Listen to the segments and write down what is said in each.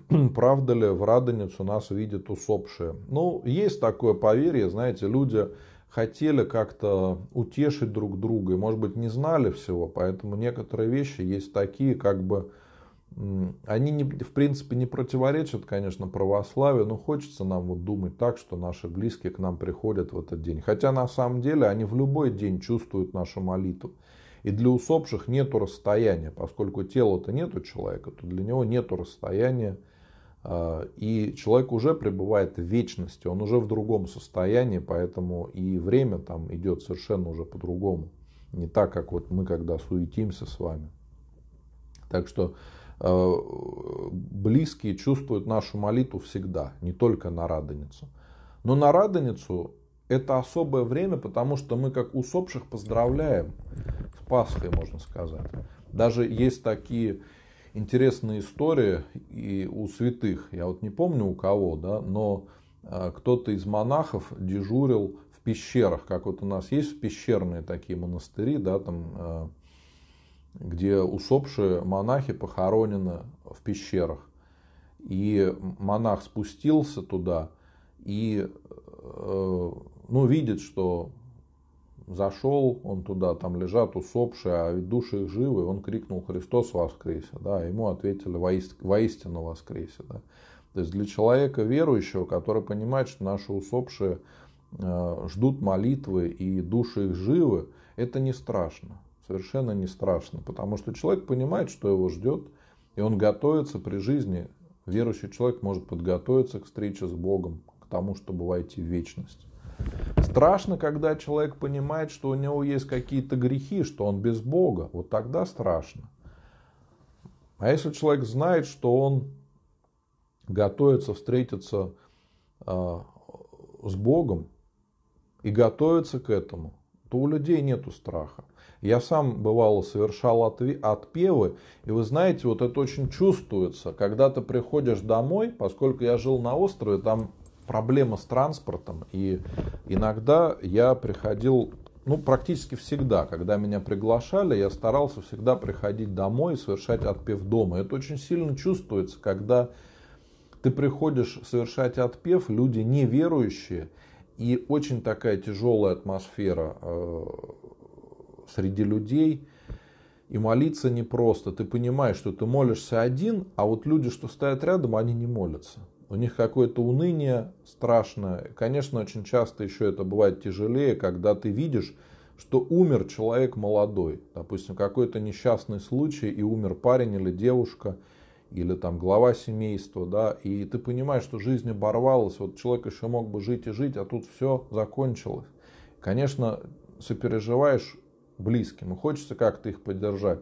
правда ли в Радоницу нас видят усопшие. Ну, есть такое поверье, знаете, люди хотели как-то утешить друг друга, и, может быть, не знали всего, поэтому некоторые вещи есть такие, как бы, они, не, в принципе, не противоречат, конечно, православию, но хочется нам вот думать так, что наши близкие к нам приходят в этот день. Хотя, на самом деле, они в любой день чувствуют нашу молитву. И для усопших нет расстояния, поскольку тела-то нету человека, то для него нет расстояния. А, и человек уже пребывает в вечности, он уже в другом состоянии, поэтому и время там идет совершенно уже по-другому. Не так, как вот мы когда суетимся с вами. Так что а, близкие чувствуют нашу молитву всегда, не только на Радоницу. Но на Радоницу это особое время, потому что мы как усопших поздравляем. Пасхой, можно сказать. Даже есть такие интересные истории и у святых. Я вот не помню у кого, да, но а, кто-то из монахов дежурил в пещерах, как вот у нас есть пещерные такие монастыри, да, там, а, где усопшие монахи похоронены в пещерах. И монах спустился туда и э, ну, видит, что зашел, он туда, там лежат усопшие, а души их живы, он крикнул «Христос воскресе!», да, ему ответили «Воистину воскресе!», да. То есть для человека верующего, который понимает, что наши усопшие э, ждут молитвы и души их живы, это не страшно, совершенно не страшно, потому что человек понимает, что его ждет, и он готовится при жизни, верующий человек может подготовиться к встрече с Богом, к тому, чтобы войти в вечность. Страшно, когда человек понимает, что у него есть какие-то грехи, что он без Бога. Вот тогда страшно. А если человек знает, что он готовится встретиться а, с Богом и готовится к этому, то у людей нет страха. Я сам бывало совершал отпевы, и вы знаете, вот это очень чувствуется. Когда ты приходишь домой, поскольку я жил на острове, там проблема с транспортом. И иногда я приходил, ну, практически всегда, когда меня приглашали, я старался всегда приходить домой и совершать отпев дома. Это очень сильно чувствуется, когда ты приходишь совершать отпев, люди неверующие, и очень такая тяжелая атмосфера э, среди людей. И молиться непросто. Ты понимаешь, что ты молишься один, а вот люди, что стоят рядом, они не молятся у них какое-то уныние страшное. Конечно, очень часто еще это бывает тяжелее, когда ты видишь, что умер человек молодой. Допустим, какой-то несчастный случай, и умер парень или девушка, или там глава семейства, да, и ты понимаешь, что жизнь оборвалась, вот человек еще мог бы жить и жить, а тут все закончилось. Конечно, сопереживаешь близким, и хочется как-то их поддержать.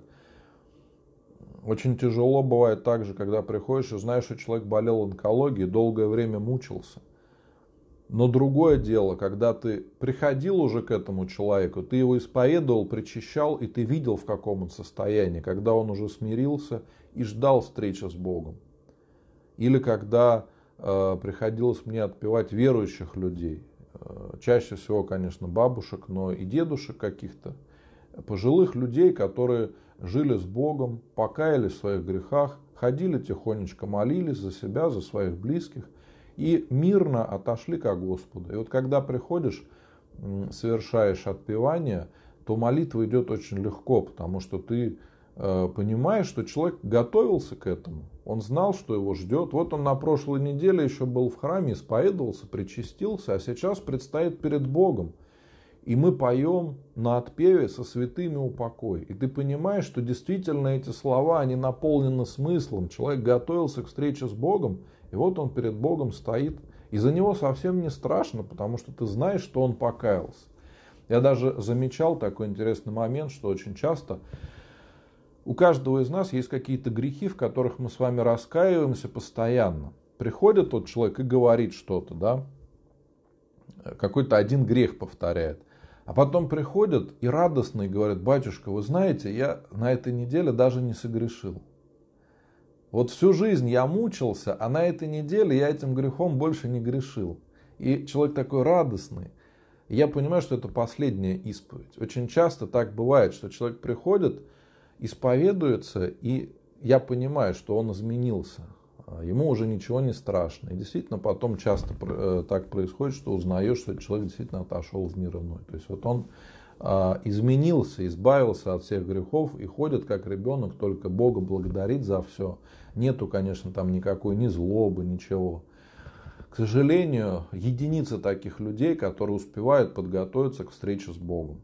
Очень тяжело бывает также, когда приходишь и знаешь, что человек болел онкологией, долгое время мучился. Но другое дело, когда ты приходил уже к этому человеку, ты его исповедовал, причащал, и ты видел, в каком он состоянии, когда он уже смирился и ждал встречи с Богом. Или когда э, приходилось мне отпевать верующих людей, э, чаще всего, конечно, бабушек, но и дедушек каких-то, пожилых людей, которые жили с Богом, покаялись в своих грехах, ходили тихонечко, молились за себя, за своих близких и мирно отошли ко Господу. И вот когда приходишь, совершаешь отпевание, то молитва идет очень легко, потому что ты э, понимаешь, что человек готовился к этому, он знал, что его ждет. Вот он на прошлой неделе еще был в храме, исповедовался, причастился, а сейчас предстоит перед Богом – и мы поем на отпеве со святыми упокой. И ты понимаешь, что действительно эти слова, они наполнены смыслом. Человек готовился к встрече с Богом, и вот он перед Богом стоит. И за него совсем не страшно, потому что ты знаешь, что он покаялся. Я даже замечал такой интересный момент, что очень часто у каждого из нас есть какие-то грехи, в которых мы с вами раскаиваемся постоянно. Приходит тот человек и говорит что-то, да, какой-то один грех повторяет. А потом приходят и радостно и говорят, батюшка, вы знаете, я на этой неделе даже не согрешил. Вот всю жизнь я мучился, а на этой неделе я этим грехом больше не грешил. И человек такой радостный. я понимаю, что это последняя исповедь. Очень часто так бывает, что человек приходит, исповедуется, и я понимаю, что он изменился, а ему уже ничего не страшно. И действительно, потом часто э, так происходит, что узнаешь, что человек действительно отошел в мир иной. То есть вот он а, изменился, избавился от всех грехов и ходит как ребенок, только Бога благодарит за все. Нету, конечно, там никакой ни злобы, ничего. К сожалению, единицы таких людей, которые успевают подготовиться к встрече с Богом.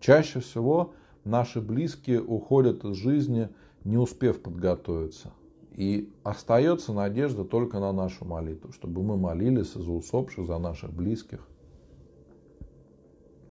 Чаще всего наши близкие уходят из жизни, не успев подготовиться. И остается надежда только на нашу молитву, чтобы мы молились за усопших, за наших близких,